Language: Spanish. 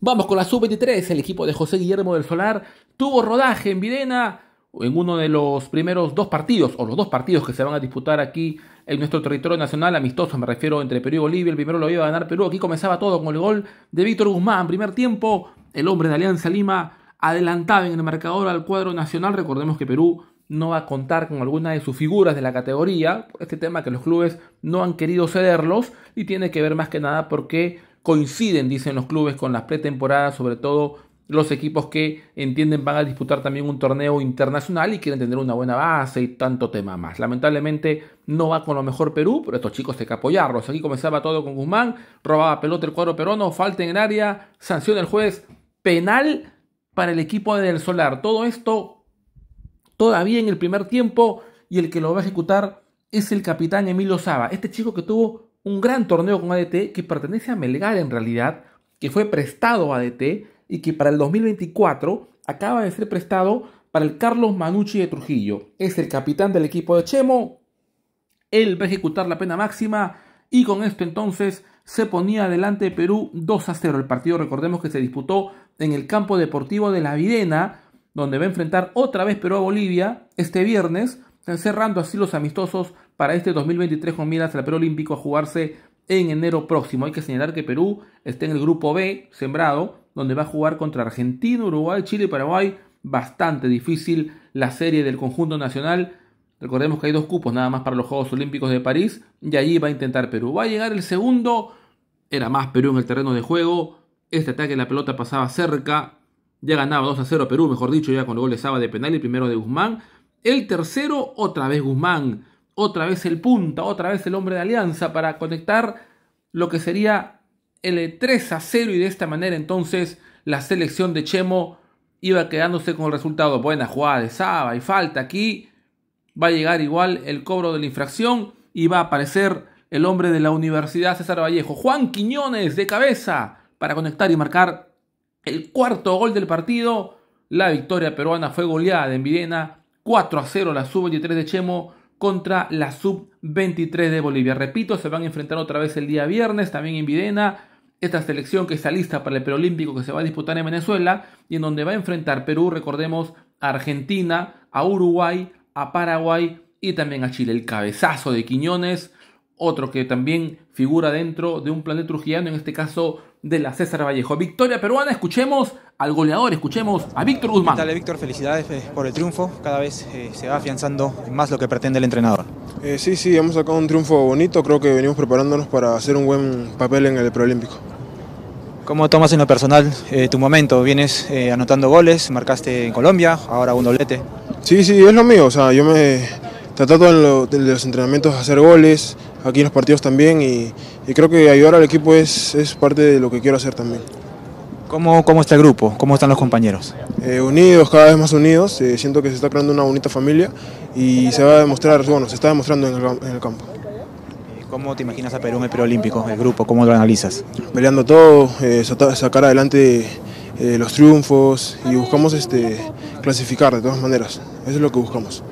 Vamos con la sub-23. El equipo de José Guillermo del Solar tuvo rodaje en Virena en uno de los primeros dos partidos, o los dos partidos que se van a disputar aquí en nuestro territorio nacional, amistoso, me refiero entre Perú y Bolivia. El primero lo iba a ganar Perú. Aquí comenzaba todo con el gol de Víctor Guzmán. Primer tiempo, el hombre de Alianza Lima adelantaba en el marcador al cuadro nacional. Recordemos que Perú no va a contar con alguna de sus figuras de la categoría. Este tema que los clubes no han querido cederlos y tiene que ver más que nada porque coinciden, dicen los clubes, con las pretemporadas, sobre todo los equipos que entienden van a disputar también un torneo internacional y quieren tener una buena base y tanto tema más. Lamentablemente no va con lo mejor Perú, pero estos chicos hay que apoyarlos. Aquí comenzaba todo con Guzmán, robaba pelota el cuadro peruano, falta en el área, sanción del juez, penal para el equipo del Solar. Todo esto todavía en el primer tiempo y el que lo va a ejecutar es el capitán Emilio Saba, este chico que tuvo un gran torneo con ADT que pertenece a Melgar en realidad, que fue prestado a ADT y que para el 2024 acaba de ser prestado para el Carlos Manucci de Trujillo. Es el capitán del equipo de Chemo, él va a ejecutar la pena máxima y con esto entonces se ponía adelante Perú 2 a 0. El partido recordemos que se disputó en el campo deportivo de La Videna, donde va a enfrentar otra vez Perú a Bolivia este viernes, cerrando así los amistosos para este 2023 con miras al Olímpico a jugarse en enero próximo. Hay que señalar que Perú está en el grupo B, sembrado, donde va a jugar contra Argentina, Uruguay, Chile y Paraguay. Bastante difícil la serie del conjunto nacional. Recordemos que hay dos cupos nada más para los Juegos Olímpicos de París y allí va a intentar Perú. Va a llegar el segundo. Era más Perú en el terreno de juego. Este ataque la pelota pasaba cerca. Ya ganaba 2 a 0 Perú, mejor dicho, ya con gol de Saba de penal y primero de Guzmán. El tercero, otra vez Guzmán otra vez el punta, otra vez el hombre de alianza para conectar lo que sería el 3 a 0 y de esta manera entonces la selección de Chemo iba quedándose con el resultado. Buena jugada de Saba y falta aquí. Va a llegar igual el cobro de la infracción y va a aparecer el hombre de la Universidad César Vallejo, Juan Quiñones de cabeza para conectar y marcar el cuarto gol del partido. La victoria peruana fue goleada en Viena 4 a 0 la sub-23 de Chemo contra la sub-23 de Bolivia. Repito, se van a enfrentar otra vez el día viernes, también en Videna. Esta selección que está lista para el preolímpico que se va a disputar en Venezuela y en donde va a enfrentar Perú, recordemos, a Argentina, a Uruguay, a Paraguay y también a Chile. El cabezazo de Quiñones otro que también figura dentro de un plan de Trujillano, en este caso de la César Vallejo. Victoria peruana, escuchemos al goleador, escuchemos a Víctor Guzmán. Dale, Víctor, felicidades eh, por el triunfo. Cada vez eh, se va afianzando más lo que pretende el entrenador. Eh, sí, sí, hemos sacado un triunfo bonito. Creo que venimos preparándonos para hacer un buen papel en el preolímpico. ¿Cómo tomas en lo personal tu momento? Vienes anotando goles, marcaste en Colombia, ahora un doblete. Sí, sí, es lo mío. O sea, yo me trato en, en los entrenamientos de hacer goles aquí en los partidos también y, creo que ayudar al equipo es, parte de lo que quiero hacer también. ¿Cómo, cómo está el grupo? ¿Cómo están los compañeros? Eh, unidos, cada vez más unidos. Eh, siento que se está creando una bonita familia y se va a demostrar, bueno, se está demostrando en el, campo. Eh, ¿Cómo te imaginas a Perú en el preolímpico, el grupo? ¿Cómo lo analizas? Peleando todo, sacar adelante los triunfos y buscamos este, clasificar de todas maneras. Eso es lo que buscamos.